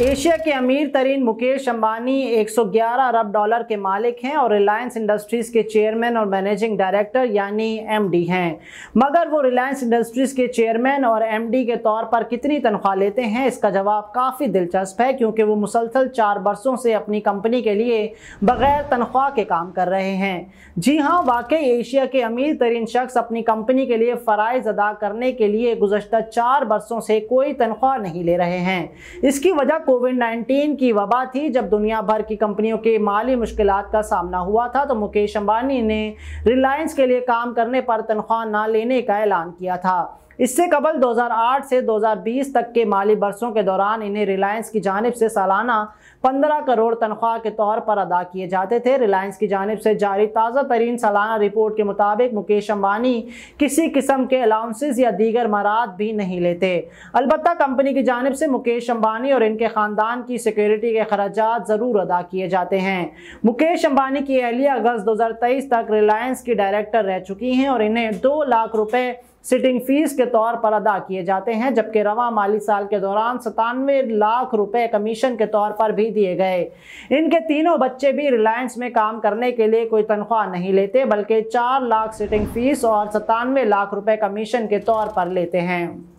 Asia के अमीर तरीन मुकेश अंबानी 111 अरब डॉलर के मालिक हैं और रिलायंस इंडस्ट्रीज़ के चेयरमैन और मैनेजिंग डायरेक्टर यानी एमडी हैं मगर वो रिलायंस इंडस्ट्रीज़ के चेयरमैन और एमडी के तौर पर कितनी तनख्वाह लेते हैं इसका जवाब काफ़ी दिलचस्प है क्योंकि वो मुसलसल चार बरसों से अपनी कंपनी के लिए बगैर तनख्वाह के काम कर रहे हैं जी हाँ वाकई एशिया के अमीर तरीन शख्स अपनी कंपनी के लिए फ़रज़ अदा करने के लिए गुजशत चार बरसों से कोई तनख्वाह नहीं ले रहे हैं इसकी वजह कोविड 19 की वबा थी जब दुनिया भर की कंपनियों के माली मुश्किल का सामना हुआ था तो मुकेश अंबानी ने रिलायंस के लिए काम करने पर तनख्वाह ना लेने का ऐलान किया था इससे कबल 2008 से 2020 तक के माली बरसों के दौरान इन्हें रिलायंस की जानब से सालाना 15 करोड़ तनख्वाह के तौर पर अदा किए जाते थे रिलायंस की जानब से जारी ताज़ा तरीन सालाना रिपोर्ट के मुताबिक मुकेश अम्बानी किसी किस्म के अलाउंसेज या दीगर मराद भी नहीं लेते अलबत् कंपनी की जानब से मुकेश अम्बानी और इनके ख़ानदान की सिक्योरिटी के अखराज ज़रूर अदा किए जाते हैं मुकेश अम्बानी की अहलिया अगस्त दो तक रिलायंस की डायरेक्टर रह चुकी हैं और इन्हें दो लाख रुपये सिटिंग फीस के तौर पर अदा किए जाते हैं जबकि रवा माली साल के दौरान सतानवे लाख रुपए कमीशन के तौर पर भी दिए गए इनके तीनों बच्चे भी रिलायंस में काम करने के लिए कोई तनख्वाह नहीं लेते बल्कि चार लाख सिटिंग फीस और सतानवे लाख रुपए कमीशन के तौर पर लेते हैं